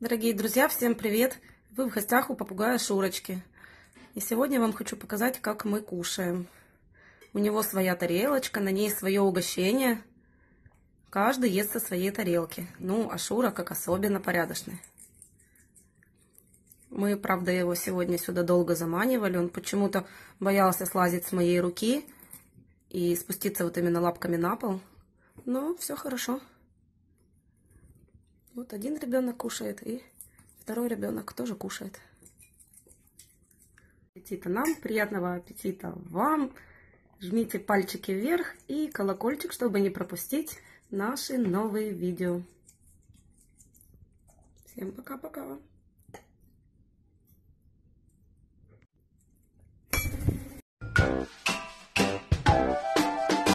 Дорогие друзья, всем привет! Вы в гостях у попугая Шурочки. И сегодня я вам хочу показать, как мы кушаем. У него своя тарелочка, на ней свое угощение. Каждый ест со своей тарелки. Ну, а Шура как особенно порядочный. Мы, правда, его сегодня сюда долго заманивали. Он почему-то боялся слазить с моей руки и спуститься вот именно лапками на пол. Но все хорошо. Вот один ребенок кушает, и второй ребенок тоже кушает. Аппетита нам, приятного аппетита вам. Жмите пальчики вверх и колокольчик, чтобы не пропустить наши новые видео. Всем пока-пока!